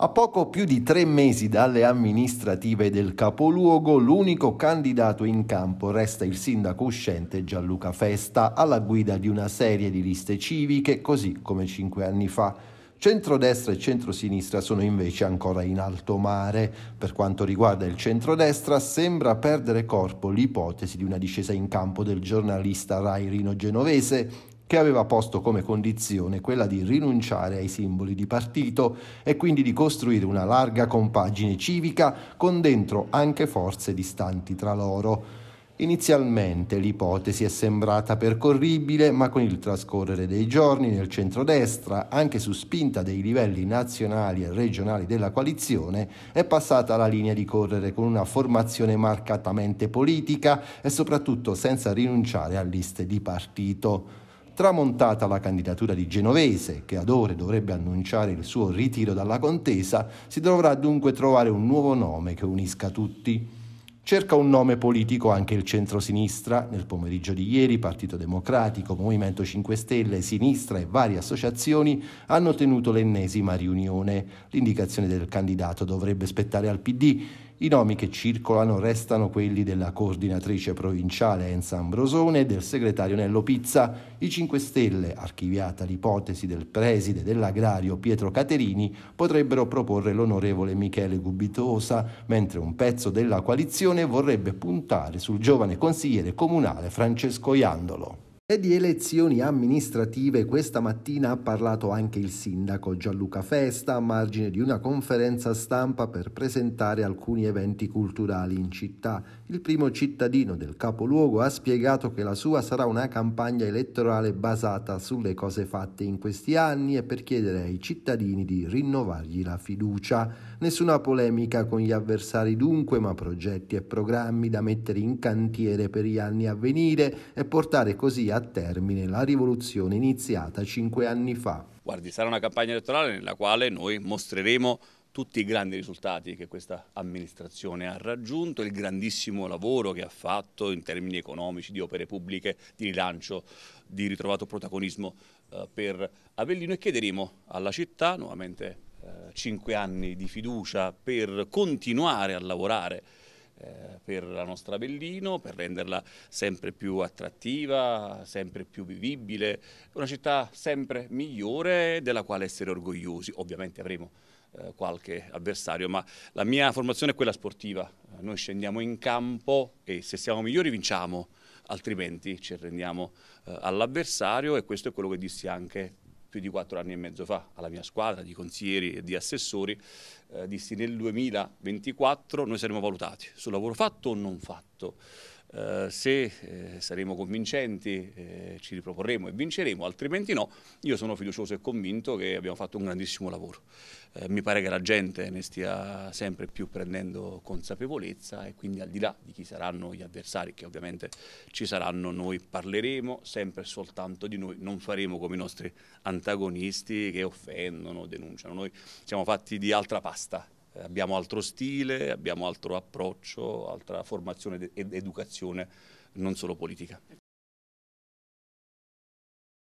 A poco più di tre mesi dalle amministrative del capoluogo, l'unico candidato in campo resta il sindaco uscente Gianluca Festa, alla guida di una serie di liste civiche, così come cinque anni fa. Centrodestra e centrosinistra sono invece ancora in alto mare. Per quanto riguarda il centrodestra, sembra perdere corpo l'ipotesi di una discesa in campo del giornalista Rai Rino Genovese, che aveva posto come condizione quella di rinunciare ai simboli di partito e quindi di costruire una larga compagine civica con dentro anche forze distanti tra loro. Inizialmente l'ipotesi è sembrata percorribile, ma con il trascorrere dei giorni nel centrodestra, anche su spinta dei livelli nazionali e regionali della coalizione, è passata la linea di correre con una formazione marcatamente politica e soprattutto senza rinunciare a liste di partito. Tramontata la candidatura di Genovese, che ad ore dovrebbe annunciare il suo ritiro dalla contesa, si dovrà dunque trovare un nuovo nome che unisca tutti. Cerca un nome politico anche il centro-sinistra. Nel pomeriggio di ieri Partito Democratico, Movimento 5 Stelle, Sinistra e varie associazioni hanno tenuto l'ennesima riunione. L'indicazione del candidato dovrebbe spettare al PD i nomi che circolano restano quelli della coordinatrice provinciale Enza Ambrosone e del segretario Nello Pizza. I 5 Stelle, archiviata l'ipotesi del preside dell'agrario Pietro Caterini, potrebbero proporre l'onorevole Michele Gubitosa, mentre un pezzo della coalizione vorrebbe puntare sul giovane consigliere comunale Francesco Iandolo. E di elezioni amministrative questa mattina ha parlato anche il sindaco Gianluca Festa a margine di una conferenza stampa per presentare alcuni eventi culturali in città. Il primo cittadino del capoluogo ha spiegato che la sua sarà una campagna elettorale basata sulle cose fatte in questi anni e per chiedere ai cittadini di rinnovargli la fiducia. Nessuna polemica con gli avversari dunque, ma progetti e programmi da mettere in cantiere per gli anni a venire e portare così a a termine la rivoluzione iniziata cinque anni fa. Guardi, sarà una campagna elettorale nella quale noi mostreremo tutti i grandi risultati che questa amministrazione ha raggiunto, il grandissimo lavoro che ha fatto in termini economici, di opere pubbliche, di rilancio, di ritrovato protagonismo eh, per Avellino e chiederemo alla città nuovamente eh, cinque anni di fiducia per continuare a lavorare eh, per la nostra Bellino, per renderla sempre più attrattiva, sempre più vivibile, una città sempre migliore della quale essere orgogliosi. Ovviamente avremo eh, qualche avversario, ma la mia formazione è quella sportiva. Eh, noi scendiamo in campo e se siamo migliori vinciamo, altrimenti ci arrendiamo eh, all'avversario e questo è quello che dissi anche più di quattro anni e mezzo fa alla mia squadra di consiglieri e di assessori, eh, dissi nel 2024 noi saremo valutati sul lavoro fatto o non fatto. Eh, se eh, saremo convincenti eh, ci riproporremo e vinceremo, altrimenti no, io sono fiducioso e convinto che abbiamo fatto un grandissimo lavoro. Eh, mi pare che la gente ne stia sempre più prendendo consapevolezza e quindi al di là di chi saranno gli avversari, che ovviamente ci saranno, noi parleremo sempre e soltanto di noi, non faremo come i nostri antagonisti che offendono, denunciano, noi siamo fatti di altra pasta eh, abbiamo altro stile, abbiamo altro approccio, altra formazione ed educazione, non solo politica.